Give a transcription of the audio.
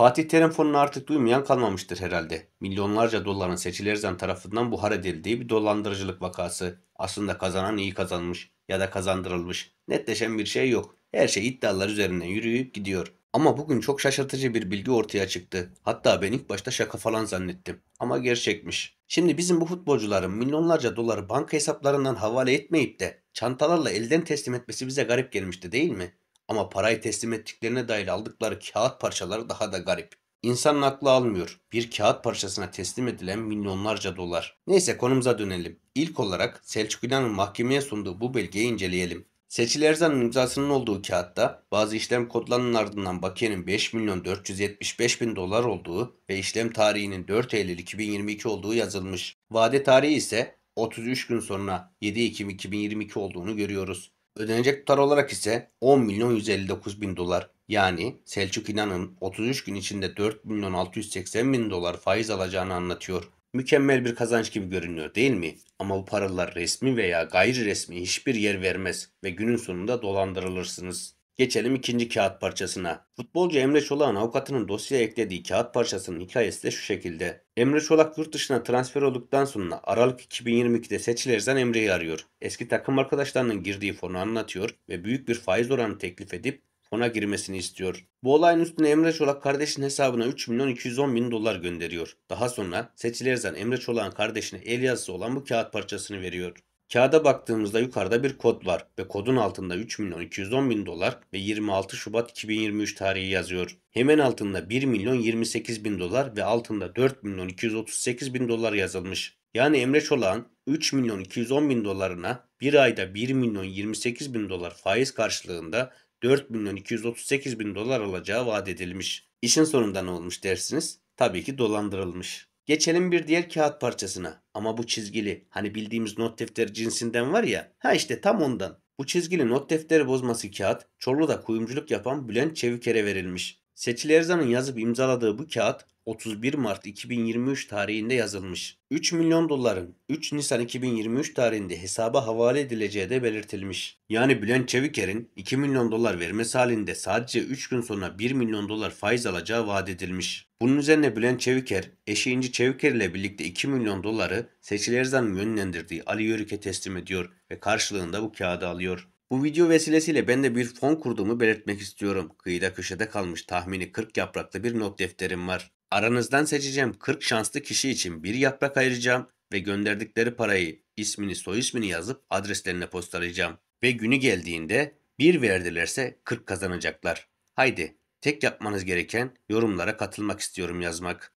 Fatih Terim fonunu artık duymayan kalmamıştır herhalde. Milyonlarca doların seçili Erzan tarafından buhar edildiği bir dolandırıcılık vakası. Aslında kazanan iyi kazanmış ya da kazandırılmış. Netleşen bir şey yok. Her şey iddialar üzerinden yürüyüp gidiyor. Ama bugün çok şaşırtıcı bir bilgi ortaya çıktı. Hatta ben ilk başta şaka falan zannettim. Ama gerçekmiş. Şimdi bizim bu futbolcuların milyonlarca doları banka hesaplarından havale etmeyip de çantalarla elden teslim etmesi bize garip gelmişti değil mi? Ama parayı teslim ettiklerine dair aldıkları kağıt parçaları daha da garip. İnsanın aklı almıyor. Bir kağıt parçasına teslim edilen milyonlarca dolar. Neyse konumuza dönelim. İlk olarak Selçuk İnan'ın mahkemeye sunduğu bu belgeyi inceleyelim. Seçil Erzan'ın imzasının olduğu kağıtta bazı işlem kodlarının ardından bakiyenin 5 milyon 475 bin dolar olduğu ve işlem tarihinin 4 Eylül 2022 olduğu yazılmış. Vade tarihi ise 33 gün sonra 7 Ekim 2022 olduğunu görüyoruz. Ödenecek tutar olarak ise 10 milyon 159 bin dolar yani Selçuk İnan'ın 33 gün içinde 4 milyon 680 bin dolar faiz alacağını anlatıyor. Mükemmel bir kazanç gibi görünüyor değil mi? Ama bu paralar resmi veya gayri resmi hiçbir yer vermez ve günün sonunda dolandırılırsınız. Geçelim ikinci kağıt parçasına. Futbolcu Emre Çolak'ın avukatının dosyaya eklediği kağıt parçasının hikayesi de şu şekilde. Emre Çolak yurt dışına transfer olduktan sonra Aralık 2022'de seçilerden Emre'yi arıyor. Eski takım arkadaşlarının girdiği fonu anlatıyor ve büyük bir faiz oranı teklif edip fona girmesini istiyor. Bu olayın üstüne Emre Çolak kardeşinin hesabına 3 milyon 210 bin dolar gönderiyor. Daha sonra Seçil Erzan Emre Çolak'ın kardeşine el yazısı olan bu kağıt parçasını veriyor. Kağıda baktığımızda yukarıda bir kod var ve kodun altında 3 milyon 210 bin dolar ve 26 Şubat 2023 tarihi yazıyor. Hemen altında 1 milyon 28 bin dolar ve altında 4 milyon 238 bin dolar yazılmış. Yani Emre Çolak'ın 3 milyon 210 bin dolarına bir ayda 1 milyon 28 bin dolar faiz karşılığında 4 milyon 238 bin dolar alacağı vaat edilmiş. İşin sonunda ne olmuş dersiniz? Tabii ki dolandırılmış. Geçelim bir diğer kağıt parçasına. Ama bu çizgili hani bildiğimiz not defteri cinsinden var ya. Ha işte tam ondan. Bu çizgili not defteri bozması kağıt Çorlu'da kuyumculuk yapan Bülent Çeviker'e verilmiş. Seçil Erzan'ın yazıp imzaladığı bu kağıt 31 Mart 2023 tarihinde yazılmış. 3 milyon doların 3 Nisan 2023 tarihinde hesaba havale edileceği de belirtilmiş. Yani Bülent Çeviker'in 2 milyon dolar vermesi halinde sadece 3 gün sonra 1 milyon dolar faiz alacağı vaat edilmiş. Bunun üzerine Bülent Çeviker, eşi İnci Çeviker ile birlikte 2 milyon doları Seçil Erzan'ın yönlendirdiği Ali Yörük'e teslim ediyor ve karşılığında bu kağıdı alıyor. Bu video vesilesiyle ben de bir fon kurduğumu belirtmek istiyorum. Kıyıda köşede kalmış tahmini 40 yapraklı bir not defterim var. Aranızdan seçeceğim 40 şanslı kişi için bir yaprak ayıracağım ve gönderdikleri parayı ismini soy ismini yazıp adreslerine postalayacağım. Ve günü geldiğinde bir verdilerse 40 kazanacaklar. Haydi tek yapmanız gereken yorumlara katılmak istiyorum yazmak.